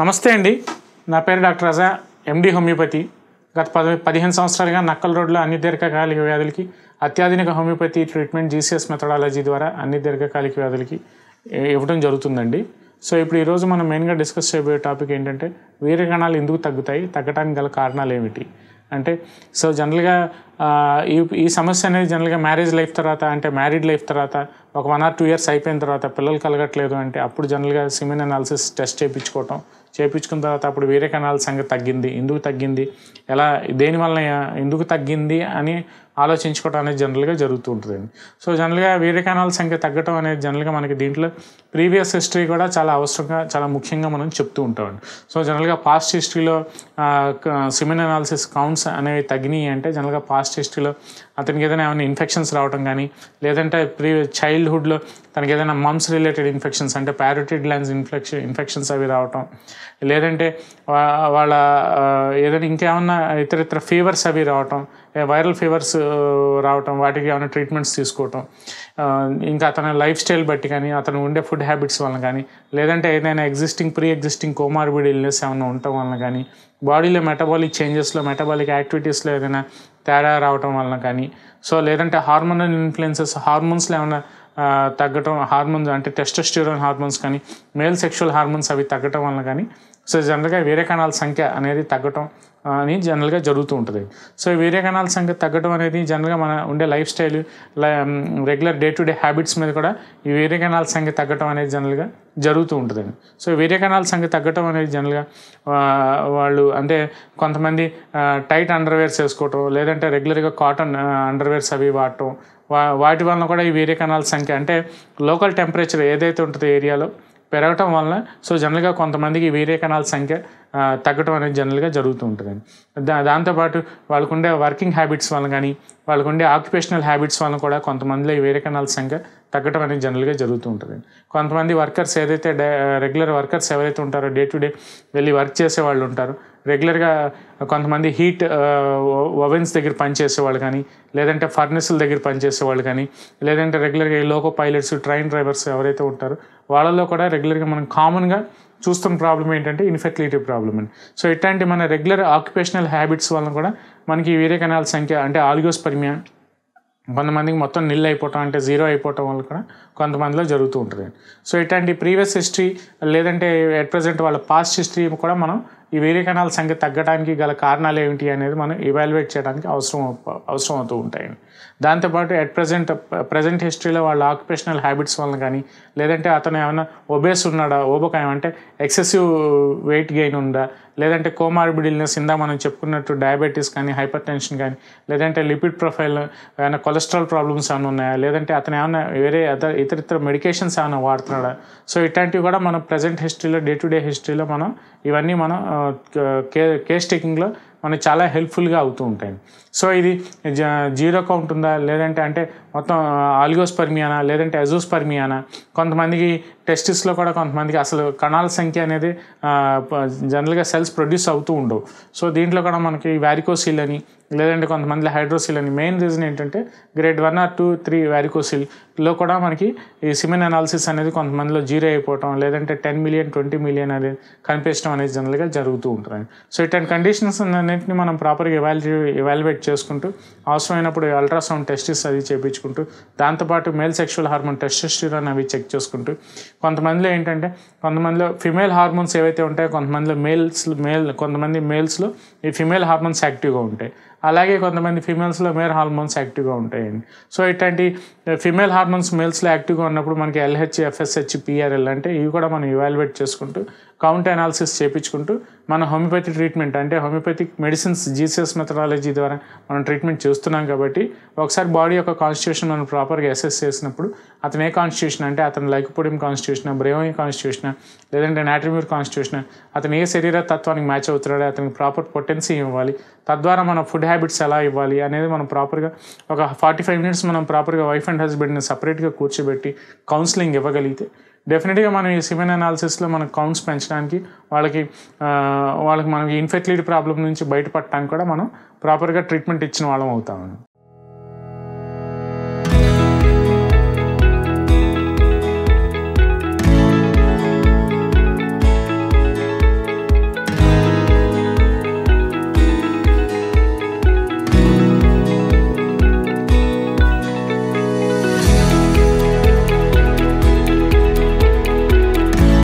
నమస్తే అండి నా పేరు డాక్టర్ రజా ఎండి హోమియోపతి గత పది పదిహేను సంవత్సరాలుగా నక్కల రోడ్లో అన్ని దీర్ఘకాలిక వ్యాధులకి అత్యాధునిక హోమియోపతి ట్రీట్మెంట్ జీసీఎస్ మెథడాలజీ ద్వారా అన్ని దీర్ఘకాలిక వ్యాధులకి ఇవ్వడం జరుగుతుందండి సో ఇప్పుడు ఈరోజు మనం మెయిన్గా డిస్కస్ చేయబోయే టాపిక్ ఏంటంటే వీర్యకణాలు ఎందుకు తగ్గుతాయి తగ్గడానికి గల కారణాలు ఏమిటి అంటే సో జనరల్గా ఈ ఈ సమస్య అనేది జనరల్గా మ్యారేజ్ లైఫ్ తర్వాత అంటే మ్యారీడ్ లైఫ్ తర్వాత ఒక వన్ ఆర్ టూ ఇయర్స్ అయిపోయిన తర్వాత పిల్లలు కలగట్లేదు అంటే అప్పుడు జనరల్గా సిమెన్ అనాలిసిస్ టెస్ట్ చేయించుకోవటం చేయించుకున్న తర్వాత అప్పుడు వేరే కణాల సంఖ్య తగ్గింది ఎందుకు తగ్గింది ఎలా దేనివల్ల ఎందుకు తగ్గింది అని ఆలోచించుకోవటం అనేది జనరల్గా జరుగుతూ ఉంటుందండి సో జనరల్గా వేరే కణాల సంఖ్య తగ్గటం అనేది జనరల్గా మనకి దీంట్లో ప్రీవియస్ హిస్టరీ కూడా చాలా అవసరంగా చాలా ముఖ్యంగా మనం చెప్తూ ఉంటామండి సో జనరల్గా పాస్ట్ హిస్టరీలో సిమెన్ అనాలిసిస్ కౌంట్స్ అనేవి తగ్గినాయి అంటే జనరల్గా పాస్ట్ హిస్టరీలో అతనికి ఏదైనా ఏమైనా ఇన్ఫెక్షన్స్ రావడం కానీ లేదంటే ప్రీ చైల్డ్హుడ్లో తనకి ఏదైనా మమ్స్ రిలేటెడ్ ఇన్ఫెక్షన్స్ అంటే ప్యారటిడ్ గ్లాన్స్ ఇన్ఫెక్షన్ ఇన్ఫెక్షన్స్ అవి రావటం లేదంటే వాళ్ళ ఏదైనా ఇంకేమన్నా ఇతర ఇతర ఫీవర్స్ అవి రావటం వైరల్ ఫీవర్స్ రావటం వాటికి ఏమైనా ట్రీట్మెంట్స్ తీసుకోవటం ఇంకా అతని లైఫ్ స్టైల్ బట్టి కానీ అతను ఉండే ఫుడ్ హ్యాబిట్స్ వలన కానీ లేదంటే ఏదైనా existing pre existing comorbid illness ఏమైనా ఉండటం వలన కానీ బాడీలో మెటబాలిక్ చేంజెస్లో మెటబాలిక్ యాక్టివిటీస్లో ఏదైనా తేడా రావటం వలన కానీ సో లేదంటే హార్మోనల్ ఇన్ఫ్లుయెన్సెస్ హార్మోన్స్లో ఏమైనా తగ్గటం హార్మోన్స్ అంటే టెస్టోస్టిరోన్ హార్మోన్స్ కానీ మేల్ సెక్షువల్ హార్మోన్స్ అవి తగ్గటం వల్ల కానీ సో జనరల్గా వీర్య కణాల సంఖ్య అనేది తగ్గటం అని జనరల్గా జరుగుతూ ఉంటుంది సో వీర్య కణాల సంఖ్య తగ్గటం అనేది జనరల్గా మన ఉండే lifestyle regular day to day habits మీద కూడా ఈ వీర్య కణాల సంఖ్య తగ్గటం అనేది జనరల్గా జరుగుతూ ఉంటుంది సో వీర్య కణాల సంఖ్య తగ్గటం అనేది జనరల్గా వాళ్ళు అంటే కొంతమంది టైట్ అండర్వేర్స్ వేసుకోవటం లేదంటే రెగ్యులర్గా కాటన్ అండర్వేర్స్ అవి వాడటం వా వాటి వలన కూడా ఈ వీర్య కణాల సంఖ్య అంటే లోకల్ టెంపరేచర్ ఏదైతే ఉంటుందో ఏరియాలో పెరగటం వలన సో జనరల్గా కొంతమందికి వీర్య కణాల సంఖ్య తగ్గటం అనేది జనరల్గా జరుగుతూ ఉంటుందండి దా దాంతోపాటు వాళ్ళకుండే వర్కింగ్ హ్యాబిట్స్ వలన కానీ వాళ్ళకుండే ఆక్యుపేషనల్ హ్యాబిట్స్ వలన కూడా కొంతమందిలో ఈ వీర్య కణాల సంఖ్య తగ్గడం అనేది జనరల్గా జరుగుతూ ఉంటుంది కొంతమంది వర్కర్స్ ఏదైతే రెగ్యులర్ వర్కర్స్ ఎవరైతే ఉంటారో డే టు డే వెళ్ళి వర్క్ చేసే వాళ్ళు ఉంటారు రెగ్యులర్గా కొంతమంది హీట్ ఓవెన్స్ దగ్గర పనిచేసే వాళ్ళు కానీ లేదంటే ఫర్నెస్ల దగ్గర పనిచేసే వాళ్ళు కానీ లేదంటే రెగ్యులర్గా ఈ లోకో పైలట్స్ ట్రైన్ డ్రైవర్స్ ఎవరైతే ఉంటారో వాళ్ళలో కూడా రెగ్యులర్గా మనం కామన్గా చూస్తున్న ప్రాబ్లం ఏంటంటే ఇన్ఫెర్టిలిటీ ప్రాబ్లం అండి సో ఇట్లాంటి మన రెగ్యులర్ ఆక్యుపేషనల్ హ్యాబిట్స్ వలన కూడా మనకి వీరే కణాల సంఖ్య అంటే ఆల్గోస్పర్మియా కొంతమందికి మొత్తం నిల్ అయిపోవటం అంటే జీరో అయిపోవటం వల్ల కూడా కొంతమందిలో జరుగుతూ ఉంటుంది సో ఇట్లాంటి ప్రీవియస్ హిస్టరీ లేదంటే అట్ ప్రజెంట్ వాళ్ళ పాస్ట్ హిస్టరీ కూడా మనం ఈ వేరే కణాల సంఖ్య తగ్గడానికి గల కారణాలు ఏమిటి అనేది మనం ఇవాల్యుయేట్ చేయడానికి అవసరం అవసరం అవుతూ ఉంటాయండి దాంతోపాటు అట్ ప్రజెంట్ ప్రజెంట్ హిస్టరీలో వాళ్ళ ఆక్యుపేషనల్ హ్యాబిట్స్ వలన కానీ లేదంటే అతను ఏమైనా ఒబేస్ ఉన్నాడా ఓబకాయం అంటే ఎక్సెసివ్ వెయిట్ గెయిన్ ఉందా లేదంటే కోమార్బిడిల్నెస్ ఇందా మనం చెప్పుకున్నట్టు డయాబెటీస్ కానీ హైపర్ టెన్షన్ కానీ లేదంటే లిపిడ్ ప్రొఫైల్ ఏమైనా కొలెస్ట్రాల్ ప్రాబ్లమ్స్ ఏమైనా ఉన్నాయా లేదంటే అతను ఏమైనా వేరే అదర్ ఇతర ఇతర మెడికేషన్స్ ఏమైనా వాడుతున్నాడా సో ఇట్లాంటివి కూడా మనం ప్రజెంట్ హిస్టరీలో డే టు డే హిస్టరీలో మనం ఇవన్నీ మనం கே கேஸ் டேக்கிங்கில் మనకు చాలా హెల్ప్ఫుల్గా అవుతూ ఉంటాయి సో ఇది జీరో అకౌంట్ ఉందా లేదంటే అంటే మొత్తం ఆల్గోస్పర్మియానా లేదంటే అజోస్పర్మియానా కొంతమందికి టెస్టిస్లో కూడా కొంతమందికి అసలు కణాల సంఖ్య అనేది జనరల్గా సెల్స్ ప్రొడ్యూస్ అవుతూ ఉండవు సో దీంట్లో కూడా మనకి వ్యారికోసిల్ అని లేదంటే కొంతమంది హైడ్రోసిల్ అని మెయిన్ రీజన్ ఏంటంటే grade one or two three వ్యారికోసిల్లో కూడా మనకి ఈ సిమెన్ అనాలిసిస్ అనేది కొంతమందిలో జీరో అయిపోవటం లేదంటే టెన్ మిలియన్ ట్వంటీ మిలియన్ అనేది కనిపించడం అనేది జనరల్గా జరుగుతూ ఉంటుంది సో ఇట్లాంటి కండిషన్స్ వాటన్నిటిని మనం ప్రాపర్గా ఎవాల్యూ ఇవాల్యువేట్ చేసుకుంటూ అవసరమైనప్పుడు అల్ట్రాసౌండ్ టెస్టిస్ అది చేయించుకుంటూ దాంతోపాటు మేల్ సెక్షువల్ హార్మోన్ టెస్టెస్టిరాన్ అవి చెక్ చేసుకుంటూ కొంతమందిలో ఏంటంటే కొంతమందిలో ఫిమేల్ హార్మోన్స్ ఏవైతే ఉంటాయో కొంతమందిలో మేల్స్ మేల్ కొంతమంది మేల్స్లో ఈ ఫిమేల్ హార్మోన్స్ యాక్టివ్గా ఉంటాయి అలాగే కొంతమంది ఫిమేల్స్లో మేల్ హార్మోన్స్ యాక్టివ్గా ఉంటాయండి సో ఇట్లాంటి ఫిమేల్ హార్మోన్స్ మేల్స్లో యాక్టివ్గా ఉన్నప్పుడు మనకి ఎల్హెచ్ ఎఫ్ఎస్హెచ్ పిఆర్ఎల్ అంటే ఇవి కూడా మనం ఇవాల్యువేట్ చేసుకుంటూ కౌంట్ అనాలిసిస్ చేయించుకుంటూ మన హోమియోపతి ట్రీట్మెంట్ అంటే హోమియోపతిక్ మెడిసిన్స్ జీసీఎస్ మెథడాలజీ ద్వారా మనం ట్రీట్మెంట్ చేస్తున్నాం కాబట్టి ఒకసారి బాడీ యొక్క కాన్స్టిట్యూషన్ మనం ప్రాపర్గా అసెస్ చేసినప్పుడు అతను ఏ కాన్స్టిట్యూషన్ అంటే అతను లైకపోడియం కాన్స్టిట్యూషన్ బ్రేవోయం కాన్స్టిట్యూషన్ లేదంటే నాట్రిమ్యూర్ కాన్స్టిట్యూషన్ అతను ఏ శరీర తత్వానికి మ్యాచ్ అవుతున్నాడో అతనికి ప్రాపర్ పొటెన్సీ ఇవ్వాలి తద్వారా మన ఫుడ్ హ్యాబిట్స్ ఎలా ఇవ్వాలి అనేది మనం ప్రాపర్గా ఒక ఫార్టీ ఫైవ్ మినిట్స్ మనం ప్రాపర్గా వైఫ్ అండ్ హస్బెండ్ని సపరేట్గా కూర్చోబెట్టి కౌన్సిలింగ్ ఇవ్వగలిగితే డెఫినెట్గా మనం ఈ సిమెన్ అనాలిసిస్లో మన కౌంట్స్ పెంచడానికి వాళ్ళకి వాళ్ళకి మనం ఇన్ఫెర్టిలిటీ ప్రాబ్లం నుంచి బయటపడటానికి కూడా మనం ప్రాపర్గా ట్రీట్మెంట్ ఇచ్చిన వాళ్ళం అవుతాము